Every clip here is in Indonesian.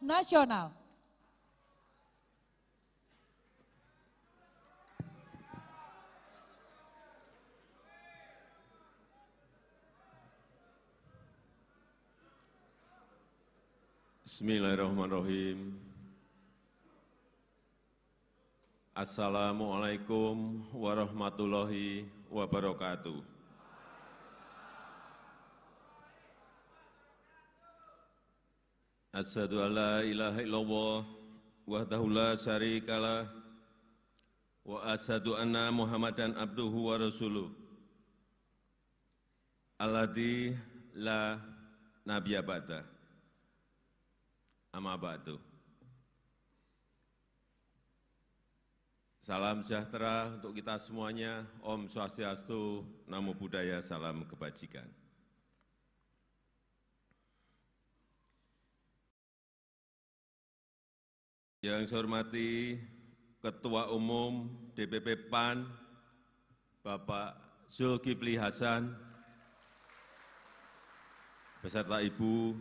nasional. Bismillahirrahmanirrahim. Assalamualaikum warahmatullahi wabarakatuh. Asyhadu an la ilaha illallah wahdahu la syarikalah wa asyhadu anna Muhammadan abduhu wa rasuluh. Alladhi la nabiyya ba'da. Amma ba'du. Salam sejahtera untuk kita semuanya. Om Swastiastu, Namo Buddhaya, salam kebajikan. Yang saya hormati Ketua Umum DPP PAN, Bapak Zulkifli Hasan, beserta Ibu,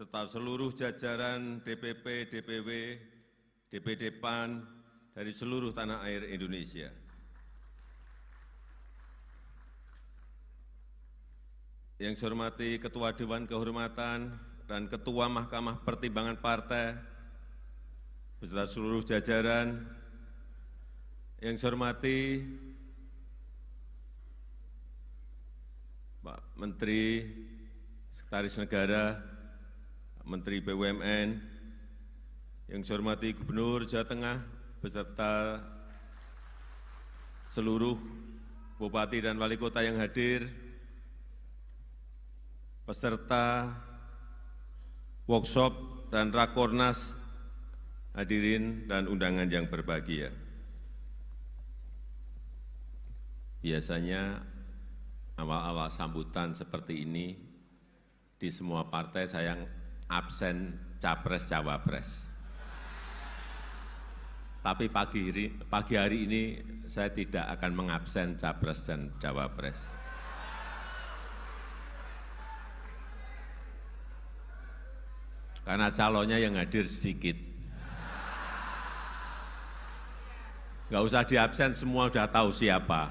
serta seluruh jajaran DPP, DPW, DPD PAN dari seluruh tanah air Indonesia. Yang saya hormati Ketua Dewan Kehormatan dan Ketua Mahkamah Pertimbangan Partai, beserta seluruh jajaran yang saya hormati Pak Menteri Sekretaris Negara, Pak Menteri BUMN, yang saya hormati Gubernur Jawa Tengah beserta seluruh bupati dan wali kota yang hadir, peserta workshop dan rakornas hadirin dan undangan yang berbahagia. Biasanya awal-awal sambutan seperti ini di semua partai saya absen capres-cawapres. Tapi pagi hari, pagi hari ini saya tidak akan mengabsen capres dan cawapres. Karena calonnya yang hadir sedikit. Enggak usah di absen, semua sudah tahu siapa.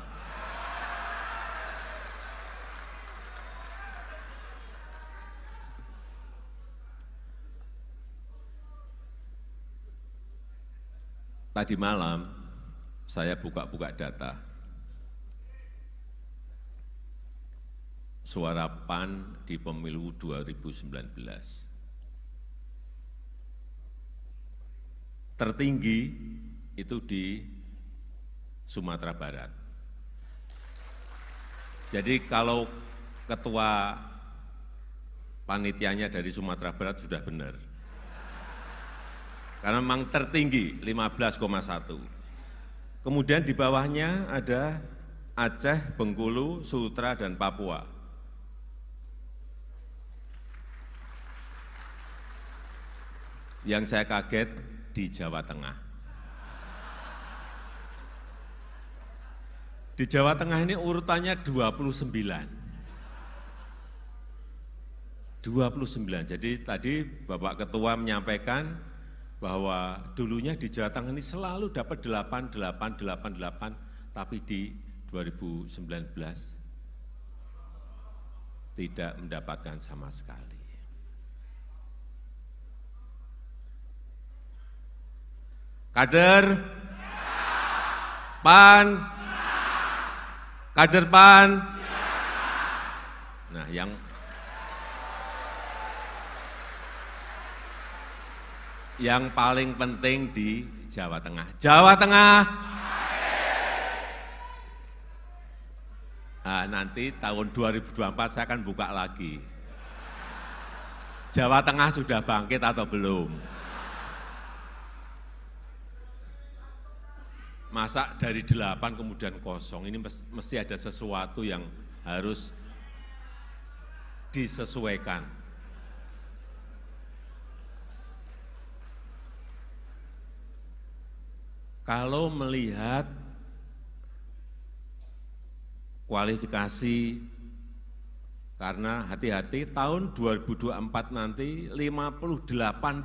Tadi malam saya buka-buka data. Suara PAN di pemilu 2019. tertinggi itu di Sumatera Barat. Jadi kalau ketua panitianya dari Sumatera Barat sudah benar. Karena memang tertinggi 15,1. Kemudian di bawahnya ada Aceh, Bengkulu, Sultra, dan Papua. Yang saya kaget di Jawa Tengah. Di Jawa Tengah ini urutannya 29. 29. Jadi tadi Bapak Ketua menyampaikan bahwa dulunya di Jawa Tengah ini selalu dapat 8, 8, 8, 8, tapi di 2019 tidak mendapatkan sama sekali. Kader, PAN, Kader PAN? Nah, yang yang paling penting di Jawa Tengah. Jawa Tengah. Nah, nanti tahun 2024 saya akan buka lagi. Jawa Tengah sudah bangkit atau belum? masa dari delapan kemudian kosong, ini mesti ada sesuatu yang harus disesuaikan. Kalau melihat kualifikasi karena hati-hati tahun 2024 nanti 58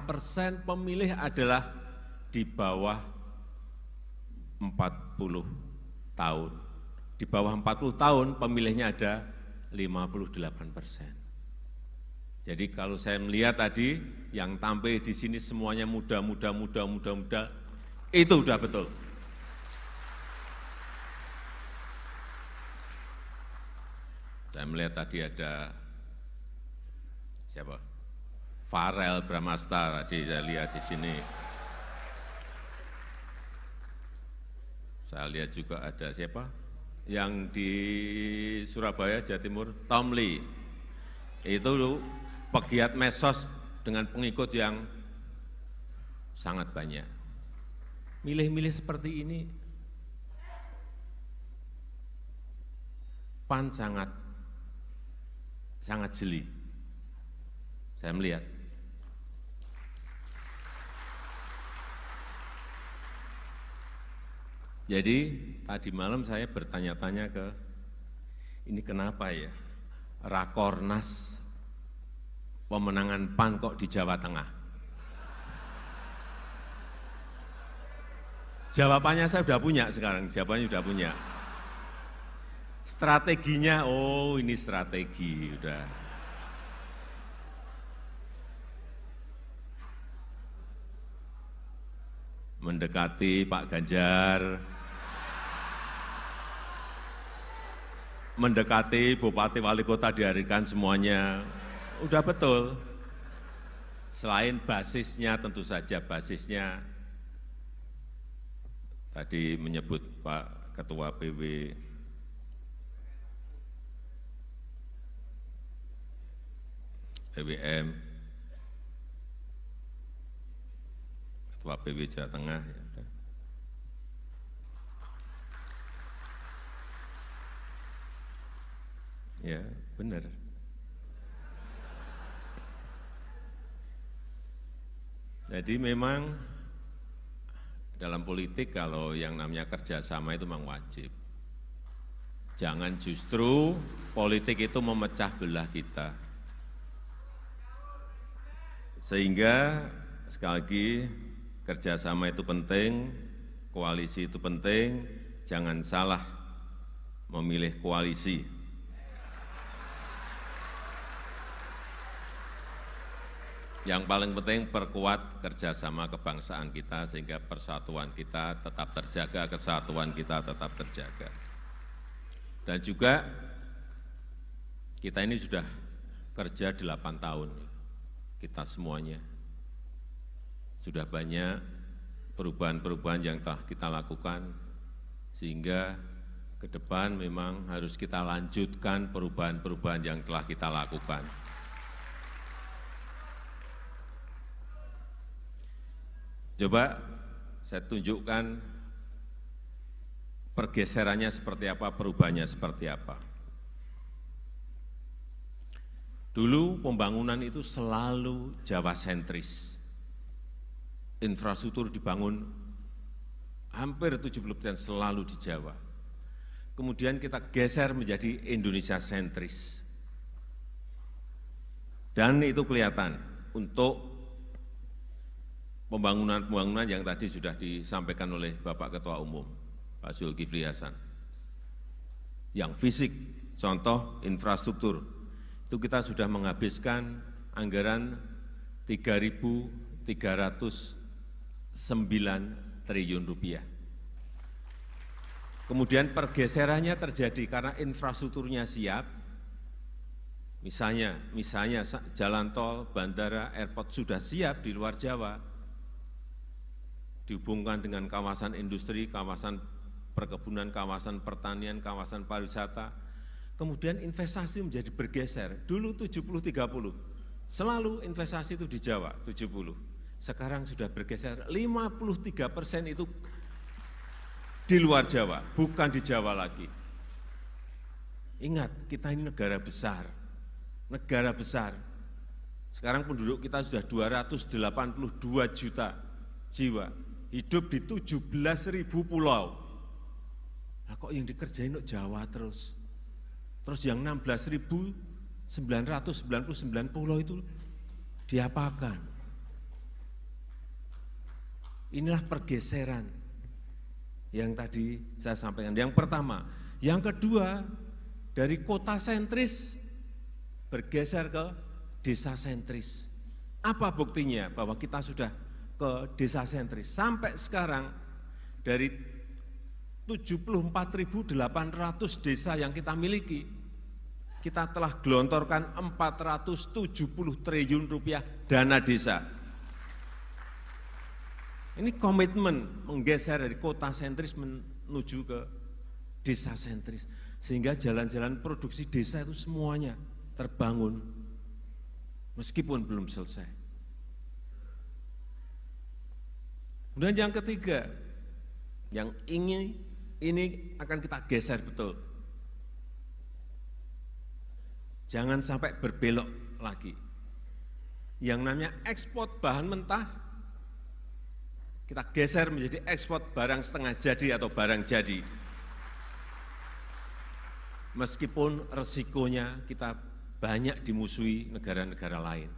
persen pemilih adalah di bawah 40 tahun. Di bawah 40 tahun pemilihnya ada 58 persen. Jadi kalau saya melihat tadi yang tampil di sini semuanya muda, muda, muda, muda, muda, itu udah betul. Saya melihat tadi ada siapa? Farel Bramasta tadi saya lihat di sini. Saya lihat juga ada siapa? Yang di Surabaya, Jawa Timur, Tom Lee. Itu pegiat mesos dengan pengikut yang sangat banyak. Milih-milih seperti ini PAN sangat sangat jeli. Saya melihat Jadi tadi malam saya bertanya-tanya ke ini kenapa ya Rakornas pemenangan PAN kok di Jawa Tengah. Jawabannya saya sudah punya sekarang, jawabannya sudah punya. Strateginya, oh ini strategi, udah. Mendekati Pak Ganjar, mendekati bupati wali kota diharikan semuanya udah betul selain basisnya tentu saja basisnya tadi menyebut Pak Ketua PW PWM Ketua PW Jawa Tengah ya Ya, benar. Jadi memang dalam politik kalau yang namanya kerjasama itu memang wajib. Jangan justru politik itu memecah belah kita. Sehingga sekali lagi kerjasama itu penting, koalisi itu penting, jangan salah memilih koalisi. Yang paling penting perkuat kerjasama kebangsaan kita sehingga persatuan kita tetap terjaga, kesatuan kita tetap terjaga. Dan juga kita ini sudah kerja 8 tahun, kita semuanya. Sudah banyak perubahan-perubahan yang telah kita lakukan, sehingga ke depan memang harus kita lanjutkan perubahan-perubahan yang telah kita lakukan. Coba saya tunjukkan pergeserannya seperti apa, perubahannya seperti apa. Dulu pembangunan itu selalu Jawa sentris. Infrastruktur dibangun hampir 70% selalu di Jawa. Kemudian kita geser menjadi Indonesia sentris. Dan itu kelihatan untuk pembangunan-pembangunan yang tadi sudah disampaikan oleh Bapak Ketua Umum, Pak Zulkifli Hasan. Yang fisik, contoh infrastruktur, itu kita sudah menghabiskan anggaran 3.309 triliun rupiah. Kemudian pergeserannya terjadi karena infrastrukturnya siap, misalnya, misalnya jalan tol, bandara, airport sudah siap di luar Jawa, dihubungkan dengan kawasan industri, kawasan perkebunan, kawasan pertanian, kawasan pariwisata. Kemudian investasi menjadi bergeser. Dulu 70-30, selalu investasi itu di Jawa 70. Sekarang sudah bergeser 53 persen itu di luar Jawa, bukan di Jawa lagi. Ingat, kita ini negara besar, negara besar. Sekarang penduduk kita sudah 282 juta jiwa hidup di 17.000 pulau. Nah, kok yang dikerjain untuk Jawa terus? Terus yang 16.999 pulau itu diapakan? Inilah pergeseran yang tadi saya sampaikan. Yang pertama, yang kedua dari kota sentris bergeser ke desa sentris. Apa buktinya bahwa kita sudah ke desa sentris. Sampai sekarang dari 74.800 desa yang kita miliki, kita telah gelontorkan 470 triliun rupiah dana desa. Ini komitmen menggeser dari kota sentris menuju ke desa sentris. Sehingga jalan-jalan produksi desa itu semuanya terbangun meskipun belum selesai. Kemudian yang ketiga, yang ini ini akan kita geser betul. Jangan sampai berbelok lagi. Yang namanya ekspor bahan mentah kita geser menjadi ekspor barang setengah jadi atau barang jadi. Meskipun resikonya kita banyak dimusuhi negara-negara lain.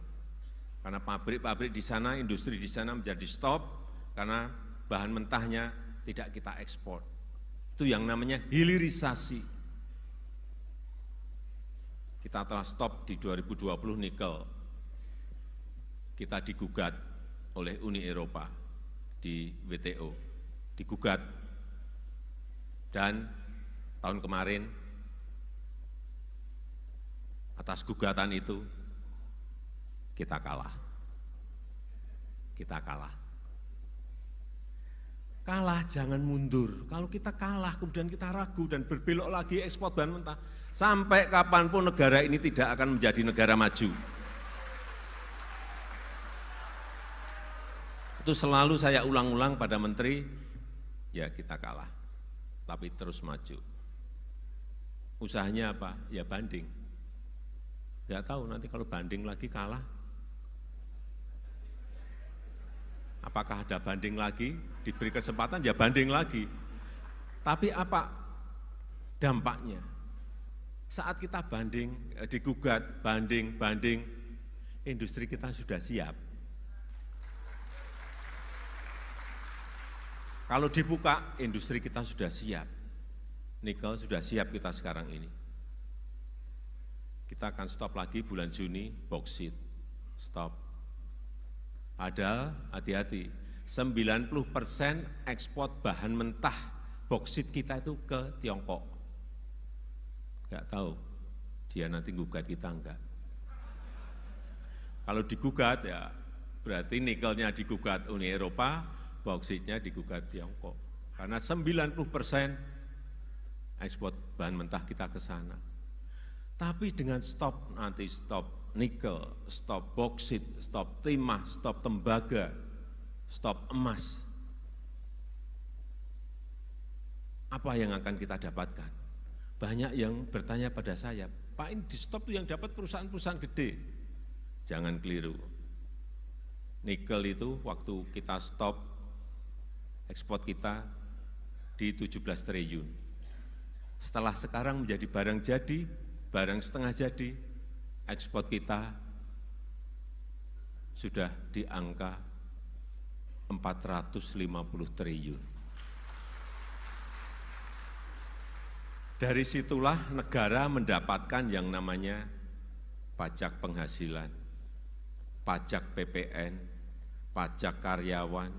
Karena pabrik-pabrik di sana, industri di sana menjadi stop, karena bahan mentahnya tidak kita ekspor. Itu yang namanya hilirisasi. Kita telah stop di 2020 nikel. Kita digugat oleh Uni Eropa di WTO. Digugat. Dan tahun kemarin atas gugatan itu kita kalah. Kita kalah. Kalah jangan mundur. Kalau kita kalah kemudian kita ragu dan berbelok lagi ekspor bahan mentah. Sampai kapanpun negara ini tidak akan menjadi negara maju. Itu selalu saya ulang-ulang pada menteri, ya kita kalah, tapi terus maju. Usahanya apa? Ya banding. Tidak tahu nanti kalau banding lagi kalah, Apakah ada banding lagi? Diberi kesempatan ya banding lagi. Tapi apa dampaknya? Saat kita banding, eh, digugat, banding, banding, industri kita sudah siap. Kalau dibuka, industri kita sudah siap. Nikel sudah siap kita sekarang ini. Kita akan stop lagi bulan Juni, boksit. Stop ada, hati-hati, 90 persen ekspor bahan mentah boksit kita itu ke Tiongkok. Enggak tahu, dia nanti gugat kita enggak. Kalau digugat ya berarti nikelnya digugat Uni Eropa, boksitnya digugat Tiongkok. Karena 90 persen ekspor bahan mentah kita ke sana. Tapi dengan stop, nanti stop nikel, stop boksit, stop timah, stop tembaga, stop emas. Apa yang akan kita dapatkan? Banyak yang bertanya pada saya, Pak ini di stop itu yang dapat perusahaan-perusahaan gede. Jangan keliru. Nikel itu waktu kita stop ekspor kita di 17 triliun. Setelah sekarang menjadi barang jadi, barang setengah jadi, ekspor kita sudah di angka 450 triliun. Dari situlah negara mendapatkan yang namanya pajak penghasilan, pajak PPN, pajak karyawan,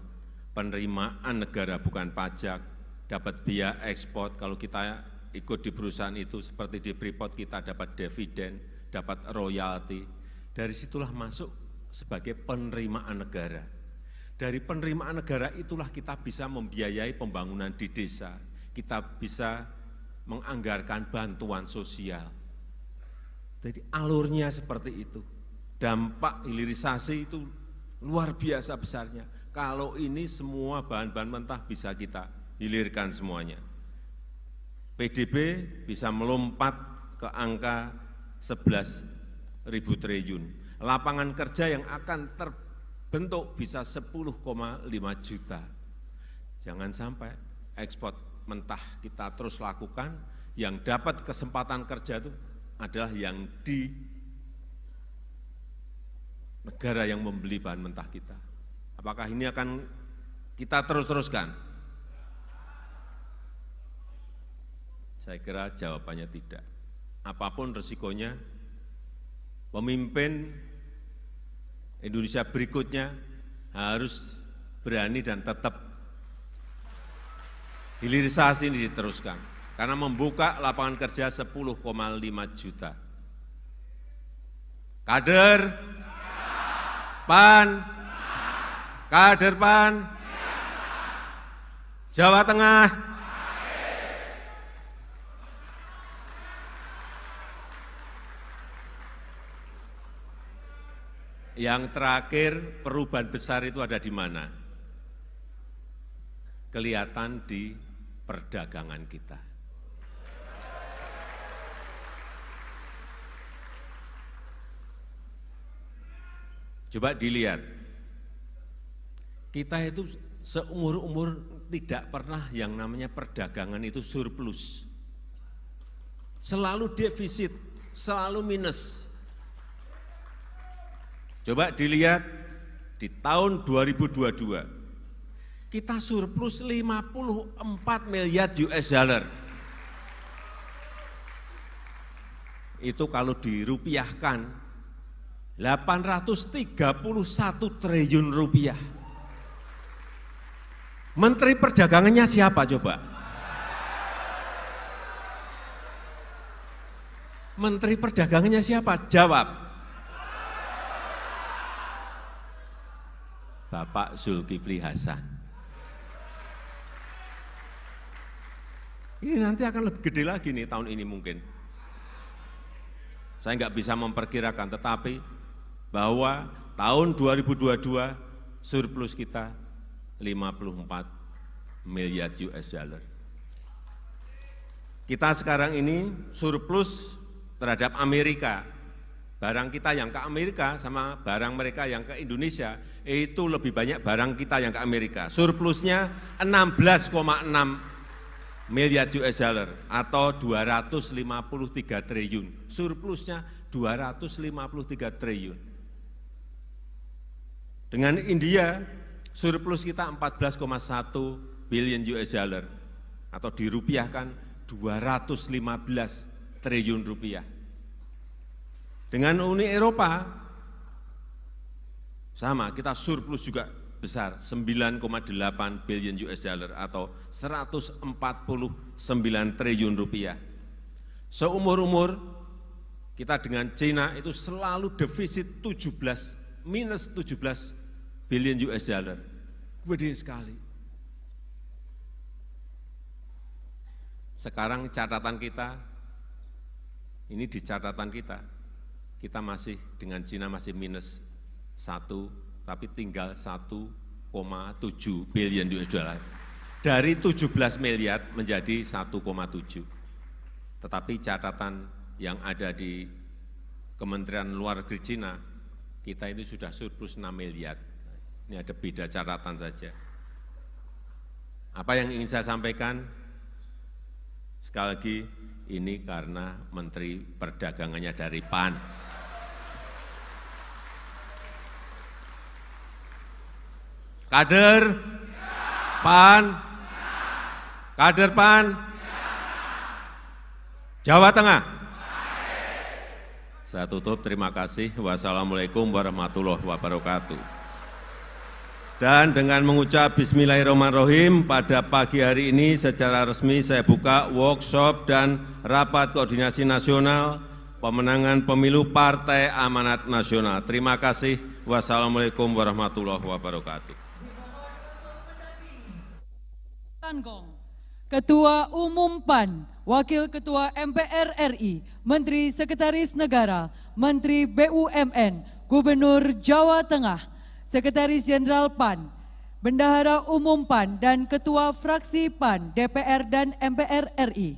penerimaan negara bukan pajak, dapat biaya ekspor, kalau kita ikut di perusahaan itu seperti di Freeport kita dapat dividen, dapat royalti. Dari situlah masuk sebagai penerimaan negara. Dari penerimaan negara itulah kita bisa membiayai pembangunan di desa, kita bisa menganggarkan bantuan sosial. Jadi alurnya seperti itu. Dampak hilirisasi itu luar biasa besarnya. Kalau ini semua bahan-bahan mentah bisa kita hilirkan semuanya. PDB bisa melompat ke angka 11 ribu triliun. Lapangan kerja yang akan terbentuk bisa 10,5 juta. Jangan sampai ekspor mentah kita terus lakukan, yang dapat kesempatan kerja itu adalah yang di negara yang membeli bahan mentah kita. Apakah ini akan kita terus-teruskan? Saya kira jawabannya tidak apapun resikonya, pemimpin Indonesia berikutnya harus berani dan tetap hilirisasi ini diteruskan. Karena membuka lapangan kerja 10,5 juta. Kader, PAN, kader PAN, Jawa Tengah, Yang terakhir, perubahan besar itu ada di mana? Kelihatan di perdagangan kita. Coba dilihat, kita itu seumur-umur tidak pernah yang namanya perdagangan itu surplus. Selalu defisit, selalu minus. Coba dilihat di tahun 2022 kita surplus 54 miliar US dollar. Itu kalau dirupiahkan 831 triliun rupiah. Menteri perdagangannya siapa coba? Menteri perdagangannya siapa? Jawab. Bapak Zulkifli Hasan. Ini nanti akan lebih gede lagi nih tahun ini mungkin. Saya nggak bisa memperkirakan, tetapi bahwa tahun 2022 surplus kita 54 miliar US dollar. Kita sekarang ini surplus terhadap Amerika. Barang kita yang ke Amerika sama barang mereka yang ke Indonesia itu lebih banyak barang kita yang ke Amerika. Surplusnya 16,6 miliar US dollar atau 253 triliun. Surplusnya 253 triliun. Dengan India, surplus kita 14,1 billion US dollar atau dirupiahkan 215 triliun rupiah. Dengan Uni Eropa, sama, kita surplus juga besar 9,8 billion US dollar atau 149 triliun rupiah. Seumur-umur kita dengan Cina itu selalu defisit 17 minus 17 billion US dollar. Gede sekali. Sekarang catatan kita ini di catatan kita kita masih dengan Cina masih minus satu, tapi tinggal 1,7 billion US dollar. Dari 17 miliar menjadi 1,7. Tetapi catatan yang ada di Kementerian Luar Negeri Cina, kita ini sudah surplus 6 miliar. Ini ada beda catatan saja. Apa yang ingin saya sampaikan? Sekali lagi, ini karena Menteri Perdagangannya dari PAN. Kader PAN Kader PAN Jawa Tengah Saya tutup, terima kasih. Wassalamualaikum warahmatullahi wabarakatuh. Dan dengan mengucap Bismillahirrahmanirrahim, pada pagi hari ini secara resmi saya buka workshop dan rapat koordinasi nasional pemenangan pemilu Partai Amanat Nasional. Terima kasih. Wassalamualaikum warahmatullahi wabarakatuh. Langgong, Ketua Umum PAN, Wakil Ketua MPR RI, Menteri Sekretaris Negara, Menteri BUMN, Gubernur Jawa Tengah, Sekretaris Jenderal PAN, Bendahara Umum PAN dan Ketua Fraksi PAN DPR dan MPR RI.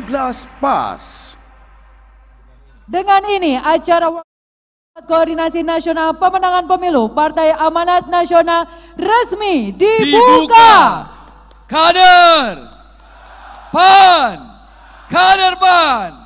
12 pas. Dengan ini acara Koordinasi Nasional Pemenangan Pemilu Partai Amanat Nasional resmi dibuka. dibuka. Kader PAN, kader PAN,